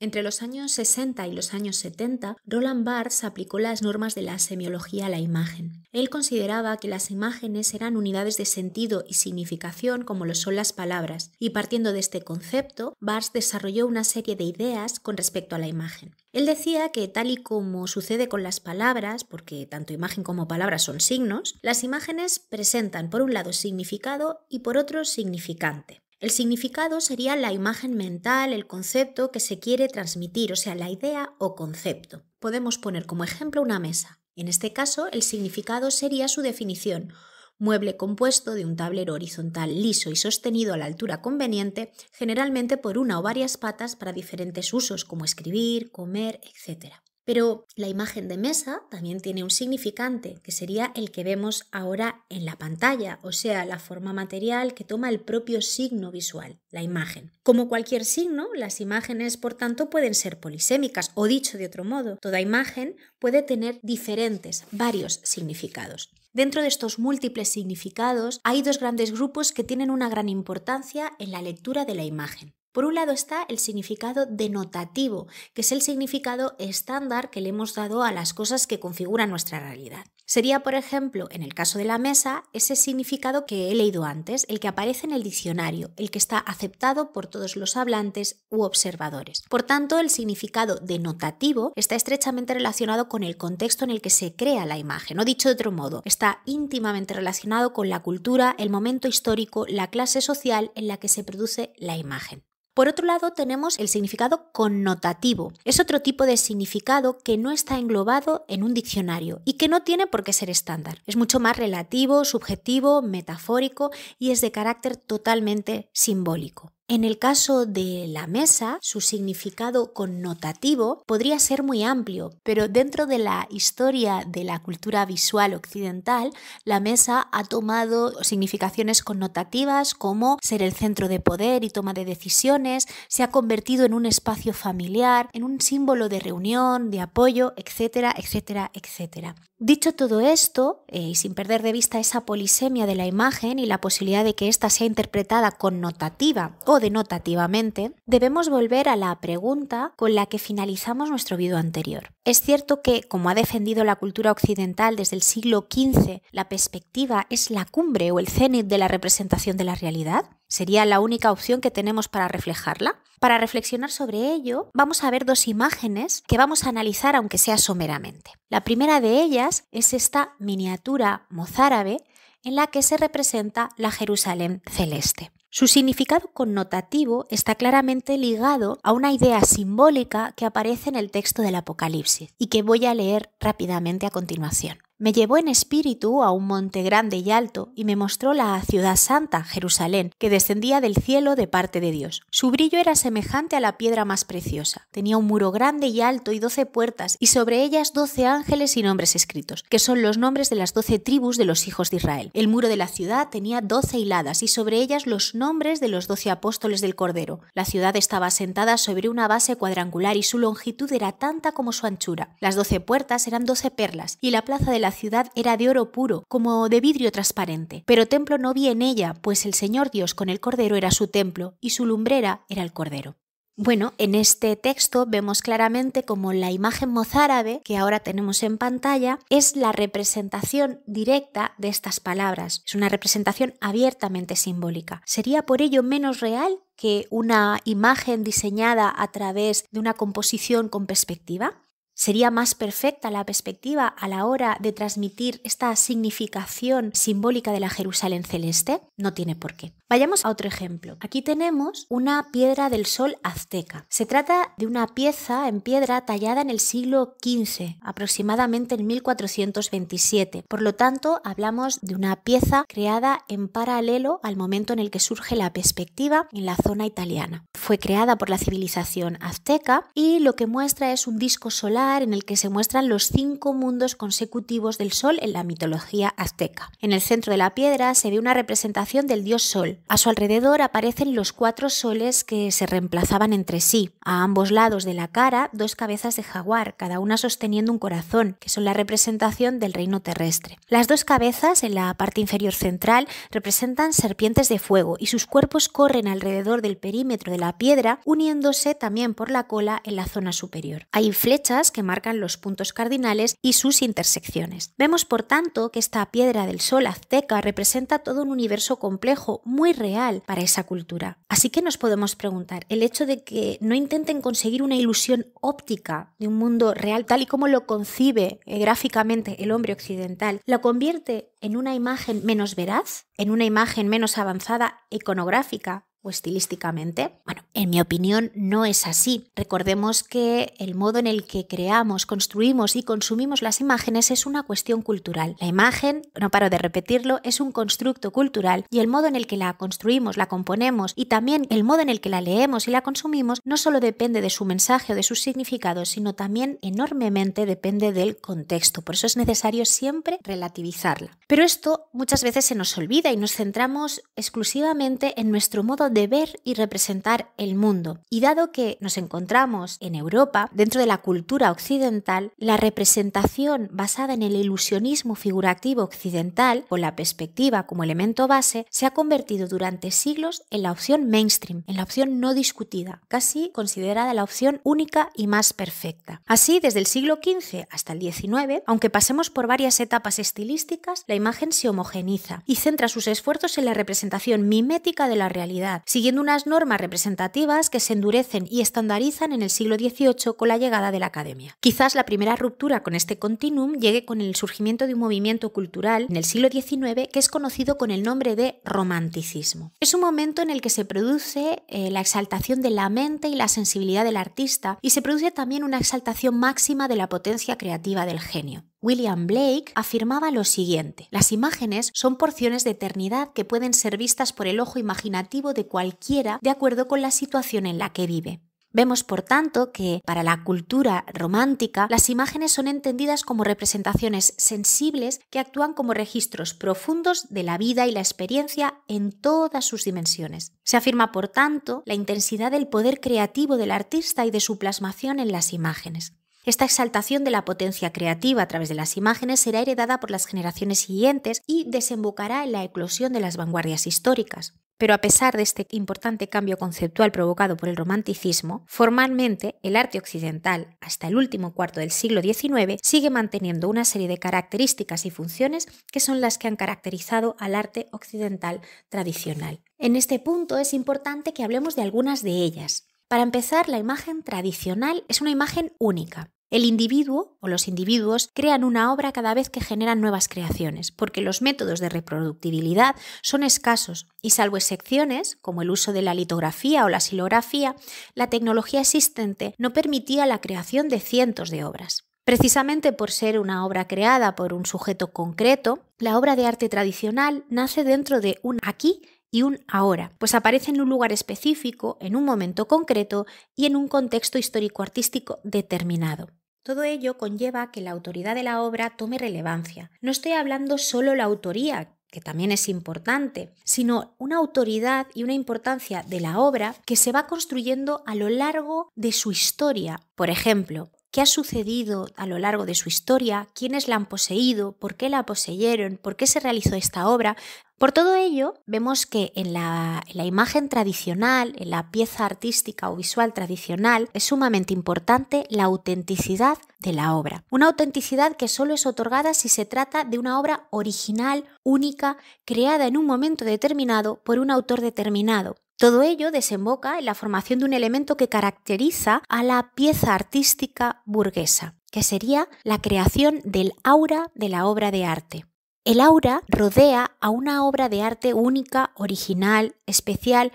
Entre los años 60 y los años 70, Roland Barthes aplicó las normas de la semiología a la imagen. Él consideraba que las imágenes eran unidades de sentido y significación como lo son las palabras, y partiendo de este concepto, Barthes desarrolló una serie de ideas con respecto a la imagen. Él decía que tal y como sucede con las palabras, porque tanto imagen como palabra son signos, las imágenes presentan por un lado significado y por otro significante. El significado sería la imagen mental, el concepto que se quiere transmitir, o sea, la idea o concepto. Podemos poner como ejemplo una mesa. En este caso, el significado sería su definición, mueble compuesto de un tablero horizontal liso y sostenido a la altura conveniente, generalmente por una o varias patas para diferentes usos como escribir, comer, etc. Pero la imagen de mesa también tiene un significante, que sería el que vemos ahora en la pantalla, o sea, la forma material que toma el propio signo visual, la imagen. Como cualquier signo, las imágenes, por tanto, pueden ser polisémicas, o dicho de otro modo, toda imagen puede tener diferentes, varios significados. Dentro de estos múltiples significados hay dos grandes grupos que tienen una gran importancia en la lectura de la imagen. Por un lado está el significado denotativo, que es el significado estándar que le hemos dado a las cosas que configuran nuestra realidad. Sería, por ejemplo, en el caso de la mesa, ese significado que he leído antes, el que aparece en el diccionario, el que está aceptado por todos los hablantes u observadores. Por tanto, el significado denotativo está estrechamente relacionado con el contexto en el que se crea la imagen, o dicho de otro modo, está íntimamente relacionado con la cultura, el momento histórico, la clase social en la que se produce la imagen. Por otro lado, tenemos el significado connotativo. Es otro tipo de significado que no está englobado en un diccionario y que no tiene por qué ser estándar. Es mucho más relativo, subjetivo, metafórico y es de carácter totalmente simbólico. En el caso de la mesa, su significado connotativo podría ser muy amplio, pero dentro de la historia de la cultura visual occidental, la mesa ha tomado significaciones connotativas como ser el centro de poder y toma de decisiones, se ha convertido en un espacio familiar, en un símbolo de reunión, de apoyo, etcétera, etcétera, etcétera. Dicho todo esto, eh, y sin perder de vista esa polisemia de la imagen y la posibilidad de que ésta sea interpretada connotativa denotativamente, debemos volver a la pregunta con la que finalizamos nuestro vídeo anterior. Es cierto que, como ha defendido la cultura occidental desde el siglo XV, la perspectiva es la cumbre o el cenit de la representación de la realidad. ¿Sería la única opción que tenemos para reflejarla? Para reflexionar sobre ello, vamos a ver dos imágenes que vamos a analizar aunque sea someramente. La primera de ellas es esta miniatura mozárabe en la que se representa la Jerusalén celeste. Su significado connotativo está claramente ligado a una idea simbólica que aparece en el texto del Apocalipsis y que voy a leer rápidamente a continuación. Me llevó en espíritu a un monte grande y alto y me mostró la ciudad santa, Jerusalén, que descendía del cielo de parte de Dios. Su brillo era semejante a la piedra más preciosa. Tenía un muro grande y alto y doce puertas y sobre ellas doce ángeles y nombres escritos, que son los nombres de las doce tribus de los hijos de Israel. El muro de la ciudad tenía doce hiladas y sobre ellas los nombres de los doce apóstoles del Cordero. La ciudad estaba sentada sobre una base cuadrangular y su longitud era tanta como su anchura. Las doce puertas eran doce perlas y la plaza de la ciudad era de oro puro, como de vidrio transparente. Pero templo no vi en ella, pues el Señor Dios con el Cordero era su templo, y su lumbrera era el Cordero. Bueno, en este texto vemos claramente cómo la imagen mozárabe que ahora tenemos en pantalla es la representación directa de estas palabras. Es una representación abiertamente simbólica. Sería por ello menos real que una imagen diseñada a través de una composición con perspectiva? Sería más perfecta la perspectiva a la hora de transmitir esta significación simbólica de la Jerusalén celeste? No tiene por qué. Vayamos a otro ejemplo. Aquí tenemos una piedra del sol azteca. Se trata de una pieza en piedra tallada en el siglo XV, aproximadamente en 1427. Por lo tanto, hablamos de una pieza creada en paralelo al momento en el que surge la perspectiva en la zona italiana. Fue creada por la civilización azteca y lo que muestra es un disco solar en el que se muestran los cinco mundos consecutivos del sol en la mitología azteca. En el centro de la piedra se ve una representación del dios sol a su alrededor aparecen los cuatro soles que se reemplazaban entre sí. A ambos lados de la cara, dos cabezas de jaguar, cada una sosteniendo un corazón, que son la representación del reino terrestre. Las dos cabezas, en la parte inferior central, representan serpientes de fuego y sus cuerpos corren alrededor del perímetro de la piedra, uniéndose también por la cola en la zona superior. Hay flechas que marcan los puntos cardinales y sus intersecciones. Vemos, por tanto, que esta piedra del sol azteca representa todo un universo complejo, muy muy real para esa cultura. Así que nos podemos preguntar, el hecho de que no intenten conseguir una ilusión óptica de un mundo real tal y como lo concibe eh, gráficamente el hombre occidental, lo convierte en una imagen menos veraz, en una imagen menos avanzada iconográfica o estilísticamente? Bueno, en mi opinión no es así. Recordemos que el modo en el que creamos, construimos y consumimos las imágenes es una cuestión cultural. La imagen, no paro de repetirlo, es un constructo cultural y el modo en el que la construimos, la componemos y también el modo en el que la leemos y la consumimos no solo depende de su mensaje o de sus significados, sino también enormemente depende del contexto. Por eso es necesario siempre relativizarla. Pero esto muchas veces se nos olvida y nos centramos exclusivamente en nuestro modo de de ver y representar el mundo. Y dado que nos encontramos en Europa, dentro de la cultura occidental, la representación basada en el ilusionismo figurativo occidental, con la perspectiva como elemento base, se ha convertido durante siglos en la opción mainstream, en la opción no discutida, casi considerada la opción única y más perfecta. Así, desde el siglo XV hasta el XIX, aunque pasemos por varias etapas estilísticas, la imagen se homogeniza y centra sus esfuerzos en la representación mimética de la realidad, siguiendo unas normas representativas que se endurecen y estandarizan en el siglo XVIII con la llegada de la academia. Quizás la primera ruptura con este continuum llegue con el surgimiento de un movimiento cultural en el siglo XIX que es conocido con el nombre de romanticismo. Es un momento en el que se produce eh, la exaltación de la mente y la sensibilidad del artista y se produce también una exaltación máxima de la potencia creativa del genio. William Blake afirmaba lo siguiente, las imágenes son porciones de eternidad que pueden ser vistas por el ojo imaginativo de cualquiera de acuerdo con la situación en la que vive. Vemos, por tanto, que para la cultura romántica las imágenes son entendidas como representaciones sensibles que actúan como registros profundos de la vida y la experiencia en todas sus dimensiones. Se afirma, por tanto, la intensidad del poder creativo del artista y de su plasmación en las imágenes. Esta exaltación de la potencia creativa a través de las imágenes será heredada por las generaciones siguientes y desembocará en la eclosión de las vanguardias históricas. Pero a pesar de este importante cambio conceptual provocado por el romanticismo, formalmente el arte occidental, hasta el último cuarto del siglo XIX, sigue manteniendo una serie de características y funciones que son las que han caracterizado al arte occidental tradicional. En este punto es importante que hablemos de algunas de ellas. Para empezar, la imagen tradicional es una imagen única. El individuo o los individuos crean una obra cada vez que generan nuevas creaciones, porque los métodos de reproductibilidad son escasos y salvo excepciones, como el uso de la litografía o la silografía, la tecnología existente no permitía la creación de cientos de obras. Precisamente por ser una obra creada por un sujeto concreto, la obra de arte tradicional nace dentro de un aquí y un ahora, pues aparece en un lugar específico, en un momento concreto y en un contexto histórico-artístico determinado. Todo ello conlleva que la autoridad de la obra tome relevancia. No estoy hablando solo la autoría, que también es importante, sino una autoridad y una importancia de la obra que se va construyendo a lo largo de su historia. Por ejemplo, qué ha sucedido a lo largo de su historia, quiénes la han poseído, por qué la poseyeron, por qué se realizó esta obra. Por todo ello, vemos que en la, imagen tradicional, en la pieza artística o visual tradicional, es sumamente importante la autenticidad de la obra. Una autenticidad que solo es otorgada si se trata de una obra original, única, creada en un momento determinado por un autor determinado. Todo ello desemboca en la formación de un elemento que caracteriza a la pieza artística burguesa, que sería la creación del aura de la obra de arte. El aura rodea a una obra de arte única, original, especial,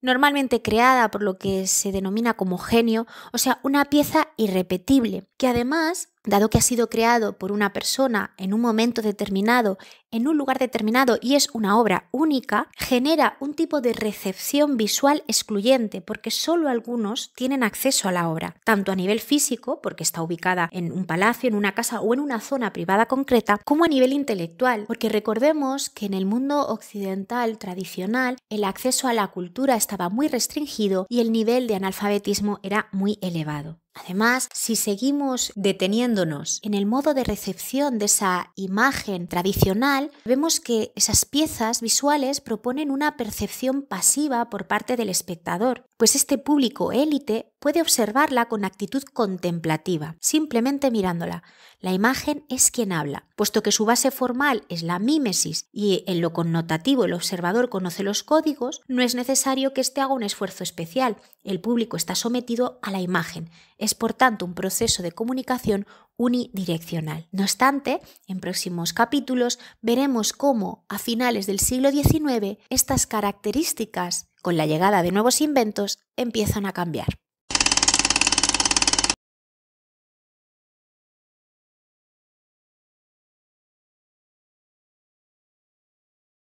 normalmente creada por lo que se denomina como genio, o sea, una pieza irrepetible, que además dado que ha sido creado por una persona en un momento determinado, en un lugar determinado y es una obra única, genera un tipo de recepción visual excluyente porque solo algunos tienen acceso a la obra, tanto a nivel físico, porque está ubicada en un palacio, en una casa o en una zona privada concreta, como a nivel intelectual, porque recordemos que en el mundo occidental tradicional el acceso a la cultura estaba muy restringido y el nivel de analfabetismo era muy elevado. Además, si seguimos deteniéndonos en el modo de recepción de esa imagen tradicional, vemos que esas piezas visuales proponen una percepción pasiva por parte del espectador, pues este público élite puede observarla con actitud contemplativa, simplemente mirándola. La imagen es quien habla, puesto que su base formal es la mímesis y en lo connotativo el observador conoce los códigos, no es necesario que éste haga un esfuerzo especial. El público está sometido a la imagen. Es por tanto un proceso de comunicación unidireccional. No obstante, en próximos capítulos veremos cómo, a finales del siglo XIX, estas características, con la llegada de nuevos inventos, empiezan a cambiar.